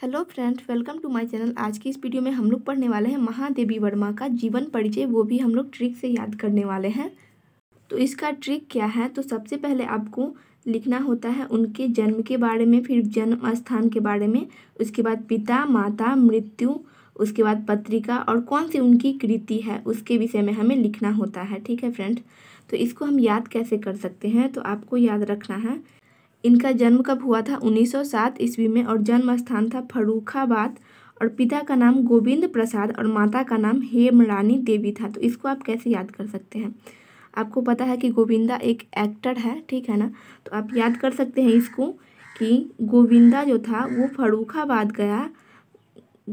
hello friend welcome to my channel आज की इस वीडियो में हम लोग पढ़ने वाले हैं महादेवी वर्मा का जीवन परिचय वो भी हम लोग ट्रिक से याद करने वाले हैं तो इसका ट्रिक क्या है तो सबसे पहले आपको लिखना होता है उनके जन्म के बारे में फिर जन्म स्थान के बारे में उसके बाद पिता माता मृत्यु उसके बाद पत्रिका और कौन सी उनकी कृति है उसके विषय में हमें लिखना होता है ठीक है फ्रेंड तो इसको हम याद कैसे कर सकते हैं तो आपको याद रखना है इनका जन्म कब हुआ था 1907 ईस्वी में और जन्म स्थान था फर्रुखाबाद और पिता का नाम गोविंद प्रसाद और माता का नाम हेमरानी देवी था तो इसको आप कैसे याद कर सकते हैं आपको पता है कि गोविंदा एक एक्टर है ठीक है ना तो आप याद कर सकते हैं इसको कि गोविंदा जो था वो फरूखाबाद गया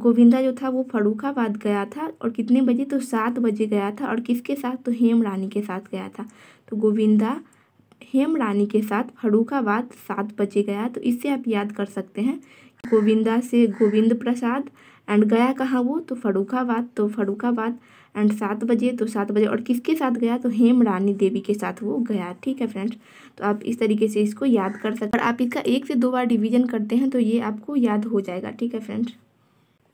गोविंदा जो था वो फरूखाबाद गया था और कितने बजे तो सात बजे गया था और किसके साथ तो हेम रानी के साथ गया था तो गोविंदा हेम रानी के साथ फरूखाबाद सात बजे गया तो इससे आप याद कर सकते हैं गोविंदा से गोविंद प्रसाद एंड गया कहाँ वो तो फरूखाबाद तो फरूखाबाद एंड सात बजे तो सात बजे और किसके साथ गया तो हेम रानी देवी के साथ वो गया ठीक है फ्रेंड्स तो आप इस तरीके से इसको याद कर सकते और आप इसका एक से दो बार डिवीजन करते हैं तो ये आपको याद हो जाएगा ठीक है फ्रेंड्स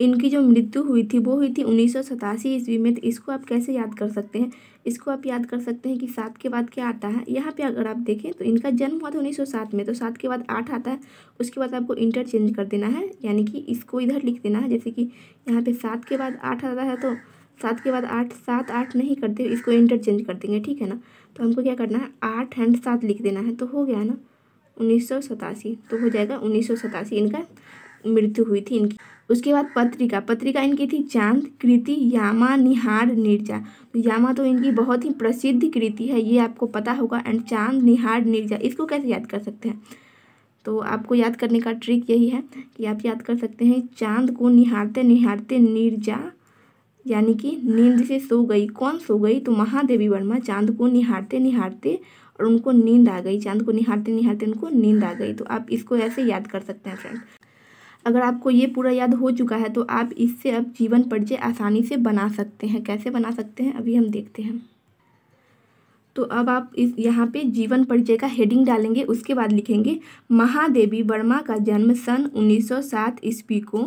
इनकी जो मृत्यु हुई थी वो हुई थी उन्नीस सौ सतासी ईस्वी में तो इसको आप कैसे याद कर सकते हैं इसको आप याद कर सकते हैं कि सात के बाद क्या आता है यहाँ पे अगर आप देखें तो इनका जन्म हुआ था उन्नीस सौ सात में तो सात के बाद आठ आता है उसके बाद आपको इंटरचेंज कर देना है यानी कि इसको इधर लिख देना है जैसे कि यहाँ पर सात के बाद आठ आता है तो सात के बाद आठ सात आठ नहीं करते इसको इंटरचेंज कर देंगे ठीक है ना तो हमको क्या करना है आठ एंड सात लिख देना है तो हो गया ना उन्नीस सौ सतासी तो हो जाएगा उन्नीस सौ सतासी इनका मृत्यु हुई थी इनकी उसके बाद पत्रिका पत्रिका इनकी थी चांद कृति यामा निहार निर्जा तो यामा तो इनकी बहुत ही प्रसिद्ध कृति है ये आपको पता होगा एंड चांद निहार निर्जा इसको कैसे याद कर सकते हैं तो आपको याद करने का ट्रिक यही है कि आप याद कर सकते हैं चांद को निहारते निहारते निर्जा यानी कि नींद से सो गई कौन सो गई तो महादेवी वर्मा चांद को निहारते निहारते और उनको नींद आ गई चांद को निहारते निहारते उनको नींद आ गई तो आप इसको ऐसे याद कर सकते हैं फ्रेंड्स अगर आपको ये पूरा याद हो चुका है तो आप इससे अब जीवन परिचय आसानी से बना सकते हैं कैसे बना सकते हैं अभी हम देखते हैं तो अब आप इस यहाँ पे जीवन परिचय का हेडिंग डालेंगे उसके बाद लिखेंगे महादेवी वर्मा का जन्म सन 1907 ईस्वी को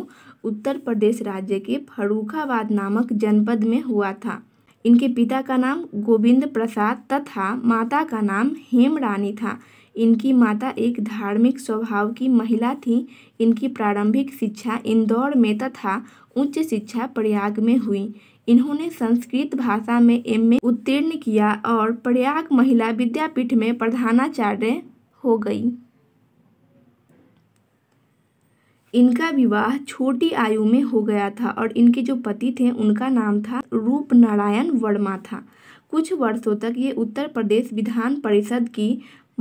उत्तर प्रदेश राज्य के फरूखाबाद नामक जनपद में हुआ था इनके पिता का नाम गोविंद प्रसाद तथा माता का नाम हेम रानी था इनकी माता एक धार्मिक स्वभाव की महिला थी इनकी प्रारंभिक शिक्षा इंदौर में तथा उच्च शिक्षा प्रयाग में हुई इन्होंने संस्कृत भाषा में एमए उत्तीर्ण किया और प्रयाग महिला विद्यापीठ में प्रधानाचार्य हो गई इनका विवाह छोटी आयु में हो गया था और इनके जो पति थे उनका नाम था रूप नारायण वर्मा था कुछ वर्षों तक ये उत्तर प्रदेश विधान परिषद की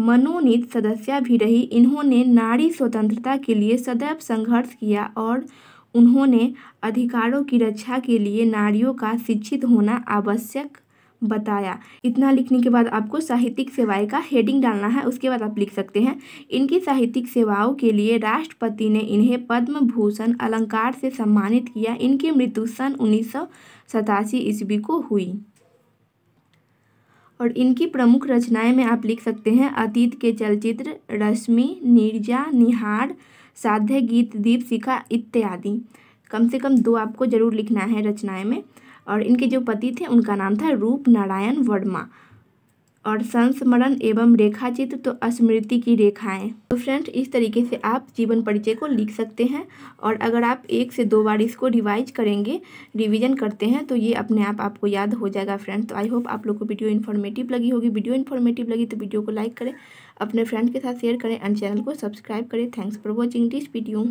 मनोनीत सदस्य भी रही इन्होंने नारी स्वतंत्रता के लिए सदैव संघर्ष किया और उन्होंने अधिकारों की रक्षा के लिए नारियों का शिक्षित होना आवश्यक बताया इतना लिखने के बाद आपको साहित्यिक सेवाएं का हेडिंग डालना है उसके बाद आप लिख सकते हैं इनकी साहित्यिक सेवाओं के लिए राष्ट्रपति ने इन्हें पद्म भूषण अलंकार से सम्मानित किया इनकी मृत्यु सन उन्नीस ईस्वी को हुई और इनकी प्रमुख रचनाएं में आप लिख सकते हैं अतीत के चलचित्र रश्मि निर्जा निहार साध्य गीत दीप शिखा इत्यादि कम से कम दो आपको जरूर लिखना है रचनाएं में और इनके जो पति थे उनका नाम था रूप नारायण वर्मा और संस्मरण एवं रेखा चित्र तो स्मृति की रेखाएं तो फ्रेंड इस तरीके से आप जीवन परिचय को लिख सकते हैं और अगर आप एक से दो बार इसको रिवाइज करेंगे रिवीजन करते हैं तो ये अपने आप आपको याद हो जाएगा फ्रेंड तो आई होप आप लोग को वीडियो इन्फॉर्मेटिव लगी होगी वीडियो इन्फॉर्मेटिव लगी तो वीडियो को लाइक करें अपने फ्रेंड के साथ शेयर करें एंड चैनल को सब्सक्राइब करें thanks for watching this video